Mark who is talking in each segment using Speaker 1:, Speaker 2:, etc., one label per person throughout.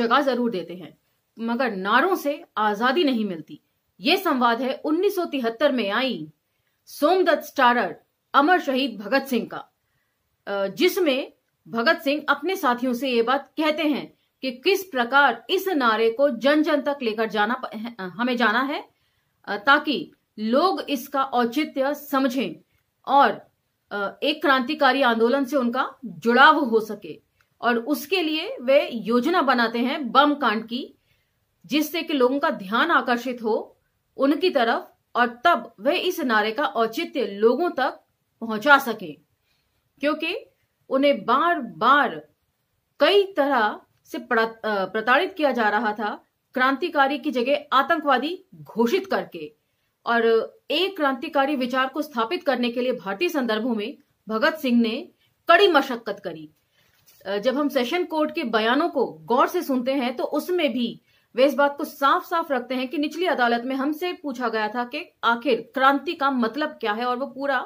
Speaker 1: जगह जरूर देते हैं मगर नारों से आजादी नहीं मिलती ये संवाद है उन्नीस में आई सोमदत्त स्टारर अमर शहीद भगत सिंह का जिसमें भगत सिंह अपने साथियों से ये बात कहते हैं कि किस प्रकार इस नारे को जन जन तक लेकर जाना हमें जाना है ताकि लोग इसका औचित्य समझें और एक क्रांतिकारी आंदोलन से उनका जुड़ाव हो सके और उसके लिए वे योजना बनाते हैं बम कांड की जिससे कि लोगों का ध्यान आकर्षित हो उनकी तरफ और तब वे इस नारे का औचित्य लोगों तक पहुंचा सके क्योंकि उन्हें बार बार कई तरह से प्रताड़ित किया जा रहा था क्रांतिकारी की जगह आतंकवादी घोषित करके और एक क्रांतिकारी विचार को स्थापित करने के लिए भारतीय संदर्भों में भगत सिंह ने कड़ी मशक्कत करी जब हम सेशन कोर्ट के बयानों को गौर से सुनते हैं तो उसमें भी वे इस बात को साफ साफ रखते हैं कि निचली अदालत में हमसे पूछा गया था कि आखिर क्रांति का मतलब क्या है और वो पूरा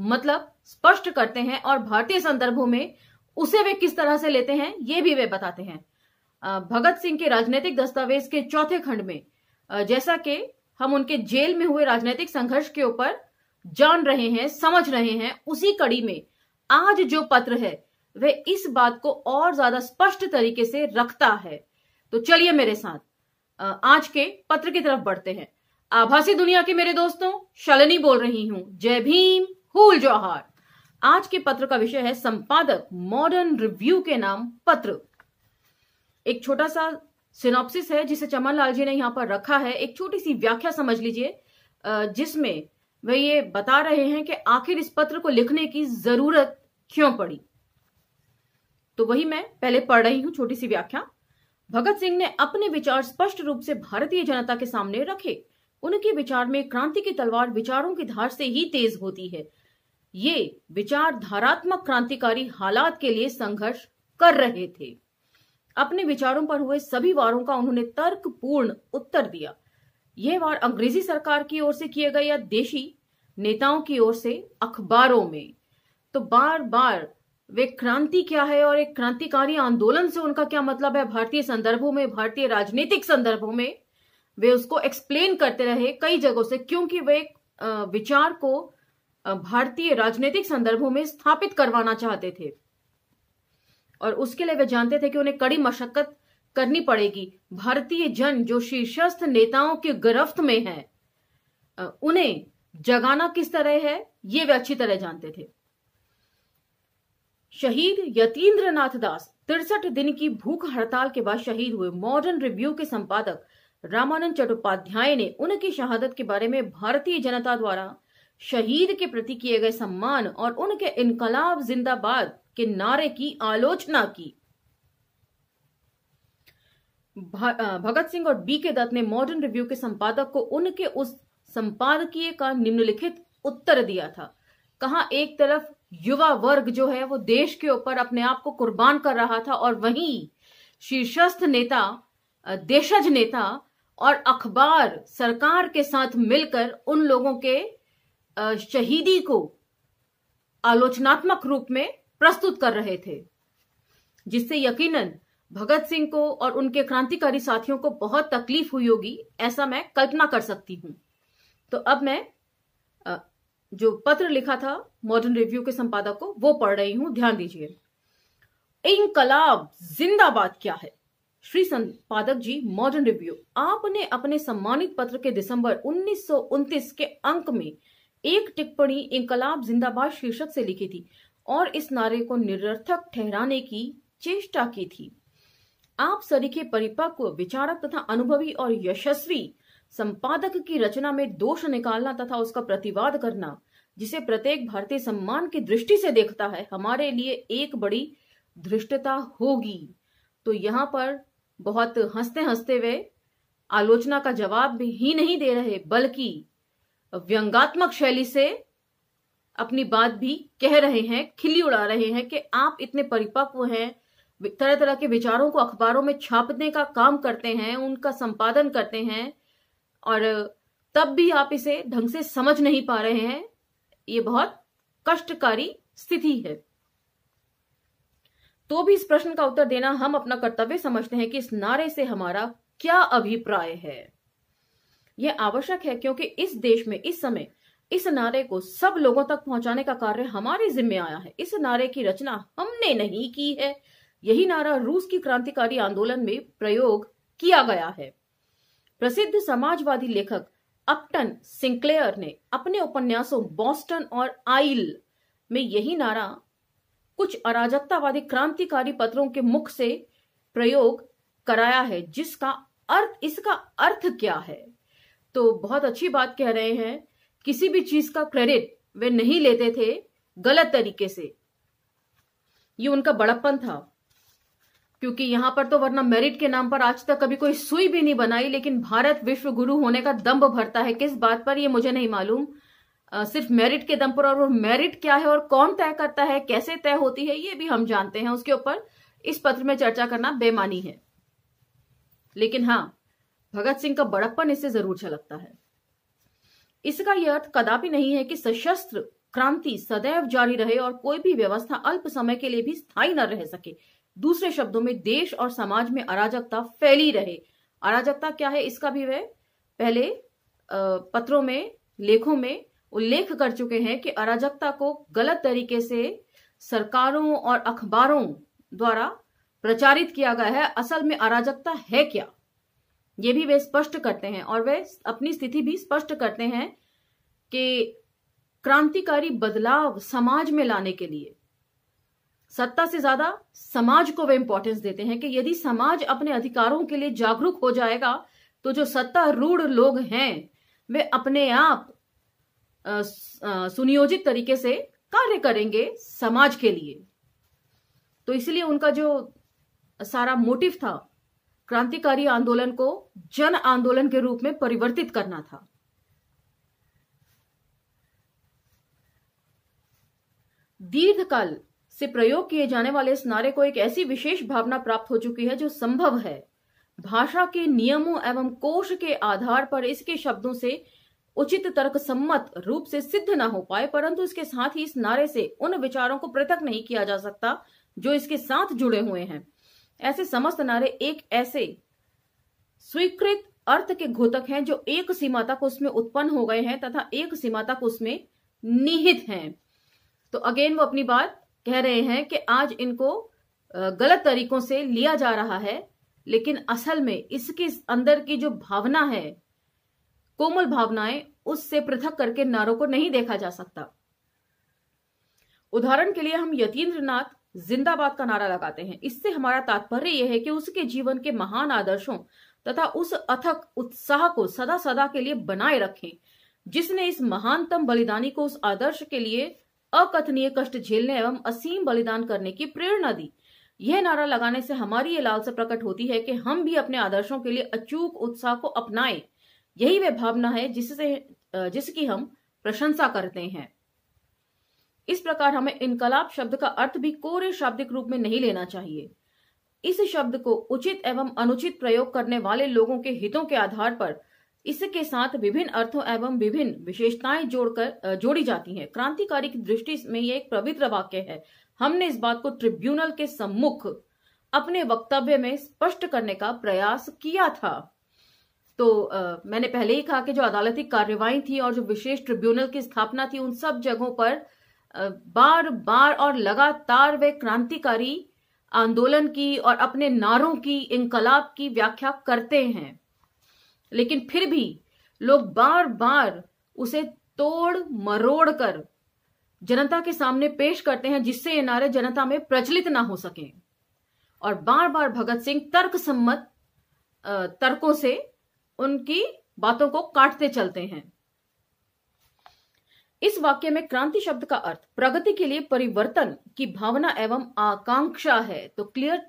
Speaker 1: मतलब स्पष्ट करते हैं और भारतीय संदर्भों में उसे वे किस तरह से लेते हैं ये भी वे बताते हैं भगत सिंह के राजनीतिक दस्तावेज के चौथे खंड में जैसा कि हम उनके जेल में हुए राजनीतिक संघर्ष के ऊपर जान रहे हैं समझ रहे हैं उसी कड़ी में आज जो पत्र है वह इस बात को और ज्यादा स्पष्ट तरीके से रखता है तो चलिए मेरे साथ आज के पत्र की तरफ बढ़ते हैं आभासी दुनिया के मेरे दोस्तों शलनी बोल रही हूं जय भीम हुल जोहार आज के पत्र का विषय है संपादक मॉडर्न रिव्यू के नाम पत्र एक छोटा सा सिनॉप्सिस है जिसे चमन लाल जी ने यहाँ पर रखा है एक छोटी सी व्याख्या समझ लीजिए जिसमें वे ये बता रहे हैं कि आखिर इस पत्र को लिखने की जरूरत क्यों पड़ी तो वही मैं पहले पढ़ रही हूँ छोटी सी व्याख्या भगत सिंह ने अपने विचार स्पष्ट रूप से भारतीय जनता के सामने रखे उनके विचार में क्रांति की तलवार विचारों की धार से ही तेज होती है ये विचार धारात्मक क्रांतिकारी हालात के लिए संघर्ष कर रहे थे अपने विचारों पर हुए सभी वारों का उन्होंने तर्कपूर्ण उत्तर दिया यह वार अंग्रेजी सरकार की ओर से किए गए या देशी नेताओं की ओर से अखबारों में तो बार बार वे क्रांति क्या है और एक क्रांतिकारी आंदोलन से उनका क्या मतलब है भारतीय संदर्भों में भारतीय राजनीतिक संदर्भों में वे उसको एक्सप्लेन करते रहे कई जगहों से क्योंकि वे विचार को भारतीय राजनीतिक संदर्भों में स्थापित करवाना चाहते थे और उसके लिए वे जानते थे कि उन्हें कड़ी मशक्कत करनी पड़ेगी भारतीय जन जो शीर्षस्थ नेताओं के गिरफ्त में है उन्हें जगाना किस तरह है ये वे अच्छी तरह जानते थे शहीद यतीन्द्र नाथ दास तिरसठ दिन की भूख हड़ताल के बाद शहीद हुए मॉडर्न रिव्यू के संपादक रामानंद चट्टोपाध्याय ने उनकी शहादत के बारे में भारतीय जनता द्वारा शहीद के प्रति किए गए सम्मान और उनके इनकलाब जिंदाबाद के नारे की आलोचना की भगत सिंह और बी के दत्त ने मॉडर्न रिव्यू के संपादक को उनके उस संपादकीय का निम्नलिखित उत्तर दिया था कहा एक तरफ युवा वर्ग जो है वो देश के ऊपर अपने आप को कुर्बान कर रहा था और वहीं शीर्षस्थ नेता देशज नेता और अखबार सरकार के साथ मिलकर उन लोगों के शहीदी को आलोचनात्मक रूप में प्रस्तुत कर रहे थे जिससे यकीनन भगत सिंह को और उनके क्रांतिकारी साथियों को बहुत तकलीफ हुई होगी ऐसा मैं कल्पना कर सकती हूं तो अब मैं जो पत्र लिखा था मॉडर्न रिव्यू के संपादक को वो पढ़ रही हूं ध्यान दीजिए इनकलाब जिंदाबाद क्या है श्री संपादक जी मॉडर्न रिव्यू आपने अपने सम्मानित पत्र के दिसंबर उन्नीस के अंक में एक टिप्पणी इंकलाब जिंदाबाद शीर्षक से लिखी थी और इस नारे को निरर्थक ठहराने की चेष्टा की थी आप सरीखे परिपक्व विचारक तथा अनुभवी और यशस्वी संपादक की रचना में दोष निकालना तथा उसका प्रतिवाद करना जिसे प्रत्येक भारतीय सम्मान की दृष्टि से देखता है हमारे लिए एक बड़ी धृष्टता होगी तो यहाँ पर बहुत हंसते हंसते वे आलोचना का जवाब भी ही नहीं दे रहे बल्कि व्यंगात्मक शैली से अपनी बात भी कह रहे हैं खिली उड़ा रहे हैं कि आप इतने परिपक्व हैं तरह तरह के विचारों को अखबारों में छापने का काम करते हैं उनका संपादन करते हैं और तब भी आप इसे ढंग से समझ नहीं पा रहे हैं ये बहुत कष्टकारी स्थिति है तो भी इस प्रश्न का उत्तर देना हम अपना कर्तव्य समझते हैं कि इस नारे से हमारा क्या अभिप्राय है यह आवश्यक है क्योंकि इस देश में इस समय इस नारे को सब लोगों तक पहुंचाने का कार्य हमारे जिम्मे आया है इस नारे की रचना हमने नहीं की है यही नारा रूस की क्रांतिकारी आंदोलन में प्रयोग किया गया है प्रसिद्ध समाजवादी लेखक अपटन सिंक्लेयर ने अपने उपन्यासों बोस्टन और आइल में यही नारा कुछ अराजकतावादी क्रांतिकारी पत्रों के मुख से प्रयोग कराया है जिसका अर्थ इसका अर्थ क्या है तो बहुत अच्छी बात कह रहे हैं किसी भी चीज का क्रेडिट वे नहीं लेते थे गलत तरीके से ये उनका बड़प्पन था क्योंकि यहां पर तो वरना मेरिट के नाम पर आज तक कभी कोई सुई भी नहीं बनाई लेकिन भारत विश्व गुरु होने का दम्ब भरता है किस बात पर यह मुझे नहीं मालूम सिर्फ मेरिट के दम पर और वो मेरिट क्या है और कौन तय करता है कैसे तय होती है ये भी हम जानते हैं उसके ऊपर इस पत्र में चर्चा करना बेमानी है लेकिन हाँ भगत सिंह का बड़प्पन इससे जरूर छलकता है इसका यह अर्थ कदापि नहीं है कि सशस्त्र क्रांति सदैव जारी रहे और कोई भी व्यवस्था अल्प समय के लिए भी स्थायी न रह सके दूसरे शब्दों में देश और समाज में अराजकता फैली रहे अराजकता क्या है इसका भी वह पहले पत्रों में लेखों में उल्लेख कर चुके हैं कि अराजकता को गलत तरीके से सरकारों और अखबारों द्वारा प्रचारित किया गया है असल में अराजकता है क्या ये भी वे स्पष्ट करते हैं और वे अपनी स्थिति भी स्पष्ट करते हैं कि क्रांतिकारी बदलाव समाज में लाने के लिए सत्ता से ज्यादा समाज को वे इंपॉर्टेंस देते हैं कि यदि समाज अपने अधिकारों के लिए जागरूक हो जाएगा तो जो सत्ता रूढ़ लोग हैं वे अपने आप सुनियोजित तरीके से कार्य करेंगे समाज के लिए तो इसलिए उनका जो सारा मोटिव था क्रांतिकारी आंदोलन को जन आंदोलन के रूप में परिवर्तित करना था दीर्घकाल से प्रयोग किए जाने वाले इस नारे को एक ऐसी विशेष भावना प्राप्त हो चुकी है जो संभव है भाषा के नियमों एवं कोश के आधार पर इसके शब्दों से उचित तर्क सम्मत रूप से सिद्ध न हो पाए परंतु इसके साथ ही इस नारे से उन विचारों को पृथक नहीं किया जा सकता जो इसके साथ जुड़े हुए हैं ऐसे समस्त नारे एक ऐसे स्वीकृत अर्थ के घोतक हैं जो एक सीमा तक उसमें उत्पन्न हो गए हैं तथा एक सीमा तक उसमें निहित हैं तो अगेन वो अपनी बात कह रहे हैं कि आज इनको गलत तरीकों से लिया जा रहा है लेकिन असल में इसके अंदर की जो भावना है कोमल भावनाएं उससे पृथक करके नारों को नहीं देखा जा सकता उदाहरण के लिए हम यतीन्द्र नाथ जिंदाबाद का नारा लगाते हैं इससे हमारा तात्पर्य यह है कि उसके जीवन के महान आदर्शों तथा उस अथक उत्साह को सदा सदा के लिए बनाए रखें जिसने इस महानतम बलिदानी को उस आदर्श के लिए अकथनीय कष्ट झेलने एवं असीम बलिदान करने की प्रेरणा दी यह नारा लगाने से हमारी ये लालसा प्रकट होती है कि हम भी अपने आदर्शों के लिए अचूक उत्साह को अपनाएं यही वह भावना है जिससे जिसकी हम प्रशंसा करते हैं इस प्रकार हमें इनकलाब शब्द का अर्थ भी कोरे शाब्दिक रूप में नहीं लेना चाहिए इस शब्द को उचित एवं अनुचित प्रयोग करने वाले लोगों के हितों के आधार पर इसके साथ विभिन्न अर्थों एवं विभिन्न विशेषताएं जोड़कर जोड़ी जाती हैं क्रांतिकारी की दृष्टि में यह एक पवित्र वाक्य है हमने इस बात को ट्रिब्यूनल के सम्मुख अपने वक्तव्य में स्पष्ट करने का प्रयास किया था तो आ, मैंने पहले ही कहा कि जो अदालती कार्यवाही थी और जो विशेष ट्रिब्यूनल की स्थापना थी उन सब जगहों पर आ, बार बार और लगातार वे क्रांतिकारी आंदोलन की और अपने नारों की इनकलाब की व्याख्या करते हैं लेकिन फिर भी लोग बार बार उसे तोड़ मरोड़ कर जनता के सामने पेश करते हैं जिससे ये नारे जनता में प्रचलित ना हो सके और बार बार भगत सिंह तर्क सम्मत तर्कों से उनकी बातों को काटते चलते हैं इस वाक्य में क्रांति शब्द का अर्थ प्रगति के लिए परिवर्तन की भावना एवं आकांक्षा है तो क्लियर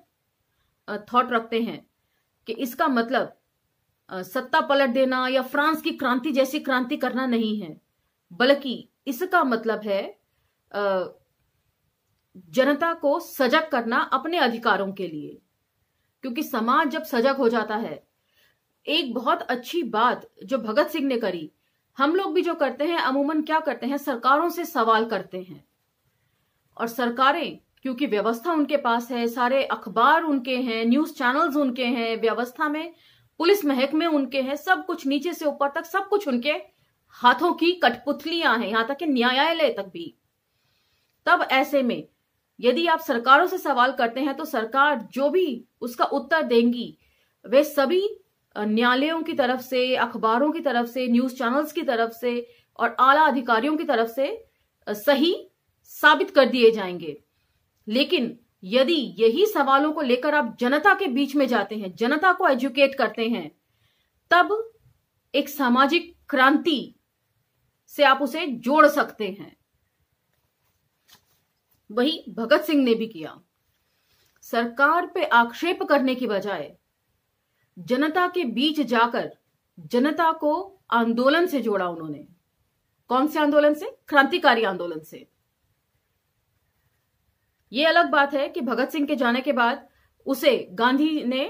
Speaker 1: थॉट रखते हैं कि इसका मतलब सत्ता पलट देना या फ्रांस की क्रांति जैसी क्रांति करना नहीं है बल्कि इसका मतलब है जनता को सजग करना अपने अधिकारों के लिए क्योंकि समाज जब सजग हो जाता है एक बहुत अच्छी बात जो भगत सिंह ने करी हम लोग भी जो करते हैं अमूमन क्या करते हैं सरकारों से सवाल करते हैं और सरकारें क्योंकि व्यवस्था उनके पास है सारे अखबार उनके हैं न्यूज चैनल्स उनके हैं व्यवस्था में पुलिस महकमे उनके हैं सब कुछ नीचे से ऊपर तक सब कुछ उनके हाथों की कठपुतलियां हैं यहां तक कि न्यायालय तक भी तब ऐसे में यदि आप सरकारों से सवाल करते हैं तो सरकार जो भी उसका उत्तर देंगी वे सभी न्यायालयों की तरफ से अखबारों की तरफ से न्यूज चैनल्स की तरफ से और आला अधिकारियों की तरफ से सही साबित कर दिए जाएंगे लेकिन यदि यही सवालों को लेकर आप जनता के बीच में जाते हैं जनता को एजुकेट करते हैं तब एक सामाजिक क्रांति से आप उसे जोड़ सकते हैं वही भगत सिंह ने भी किया सरकार पे आक्षेप करने की बजाय जनता के बीच जाकर जनता को आंदोलन से जोड़ा उन्होंने कौन से आंदोलन से क्रांतिकारी आंदोलन से ये अलग बात है कि भगत सिंह के जाने के बाद उसे गांधी ने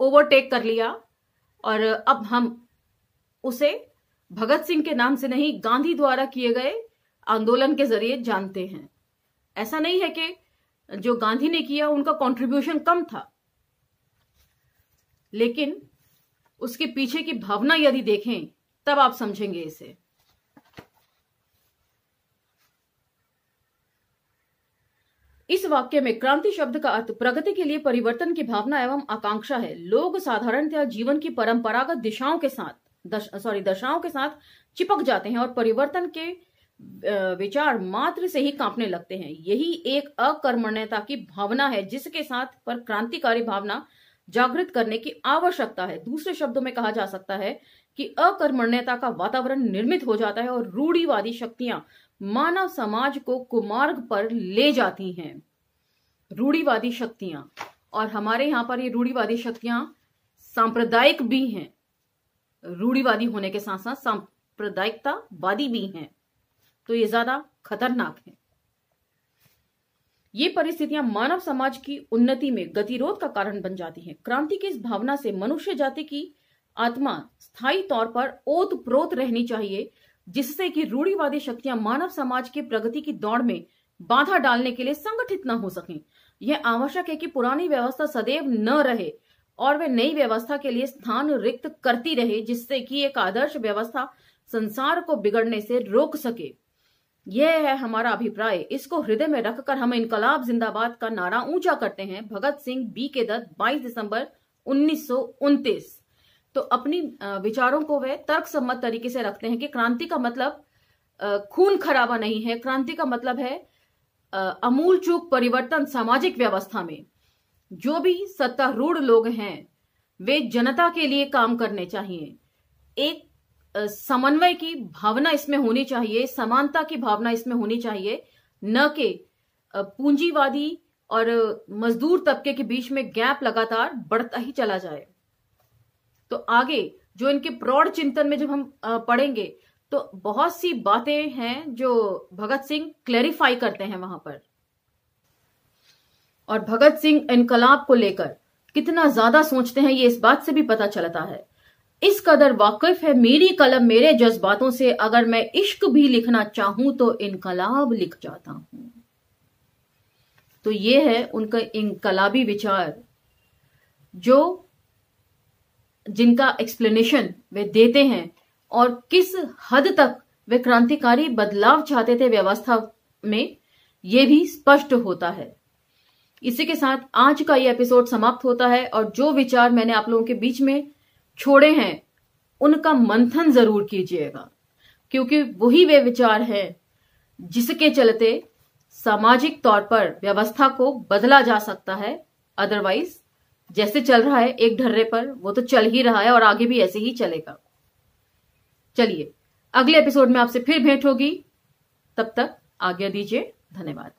Speaker 1: ओवरटेक कर लिया और अब हम उसे भगत सिंह के नाम से नहीं गांधी द्वारा किए गए आंदोलन के जरिए जानते हैं ऐसा नहीं है कि जो गांधी ने किया उनका कंट्रीब्यूशन कम था लेकिन उसके पीछे की भावना यदि देखें तब आप समझेंगे इसे इस वाक्य में क्रांति शब्द का अर्थ प्रगति के लिए परिवर्तन की भावना एवं आकांक्षा है लोग साधारणतया जीवन की परंपरागत दिशाओं के साथ दश, सॉरी दशाओं के साथ चिपक जाते हैं और परिवर्तन के विचार मात्र से ही कांपने लगते हैं यही एक अकर्मण्यता की भावना है जिसके साथ पर क्रांतिकारी भावना जागृत करने की आवश्यकता है दूसरे शब्दों में कहा जा सकता है कि अकर्मण्यता का वातावरण निर्मित हो जाता है और रूढ़ीवादी शक्तियां मानव समाज को कुमार्ग पर ले जाती हैं रूढ़ीवादी शक्तियां और हमारे यहां पर ये रूढ़ीवादी शक्तियां सांप्रदायिक भी हैं रूढ़ीवादी होने के साथ साथ सांप्रदायिकतावादी भी हैं तो ये ज्यादा खतरनाक है ये परिस्थितियां मानव समाज की उन्नति में गतिरोध का कारण बन जाती हैं क्रांति की इस भावना से मनुष्य जाति की आत्मा स्थायी तौर पर ओत प्रोत रहनी चाहिए जिससे कि रूढ़ीवादी शक्तियां मानव समाज की प्रगति की दौड़ में बाधा डालने के लिए संगठित न हो सके यह आवश्यक है कि पुरानी व्यवस्था सदैव न रहे और वे नई व्यवस्था के लिए स्थान रिक्त करती रहे जिससे कि एक आदर्श व्यवस्था संसार को बिगड़ने से रोक सके यह है हमारा अभिप्राय इसको हृदय में रखकर हम इनकलाब जिंदाबाद का नारा ऊंचा करते हैं भगत सिंह बी के दत्त 22 दिसंबर उन्नीस तो अपनी विचारों को वह तर्क सम्मत तरीके से रखते हैं कि क्रांति का मतलब खून खराबा नहीं है क्रांति का मतलब है अमूल चूक परिवर्तन सामाजिक व्यवस्था में जो भी सत्तारूढ़ लोग हैं वे जनता के लिए काम करने चाहिए एक समन्वय की भावना इसमें होनी चाहिए समानता की भावना इसमें होनी चाहिए न के पूंजीवादी और मजदूर तबके के बीच में गैप लगातार बढ़ता ही चला जाए तो आगे जो इनके प्रौढ़ चिंतन में जब हम पढ़ेंगे तो बहुत सी बातें हैं जो भगत सिंह क्लैरिफाई करते हैं वहां पर और भगत सिंह इनकलाब को लेकर कितना ज्यादा सोचते हैं ये इस बात से भी पता चलता है इस कदर वाकिफ है मेरी कलम मेरे जज्बातों से अगर मैं इश्क भी लिखना चाहूं तो इनकलाब लिख जाता हूं तो ये है उनका इनकलाबी विचार जो जिनका एक्सप्लेनेशन वे देते हैं और किस हद तक वे क्रांतिकारी बदलाव चाहते थे व्यवस्था में ये भी स्पष्ट होता है इसी के साथ आज का ये एपिसोड समाप्त होता है और जो विचार मैंने आप लोगों के बीच में छोड़े हैं उनका मंथन जरूर कीजिएगा क्योंकि वही वे विचार हैं जिसके चलते सामाजिक तौर पर व्यवस्था को बदला जा सकता है अदरवाइज जैसे चल रहा है एक ढर्रे पर वो तो चल ही रहा है और आगे भी ऐसे ही चलेगा चलिए अगले एपिसोड में आपसे फिर भेंट होगी तब तक आज्ञा दीजिए धन्यवाद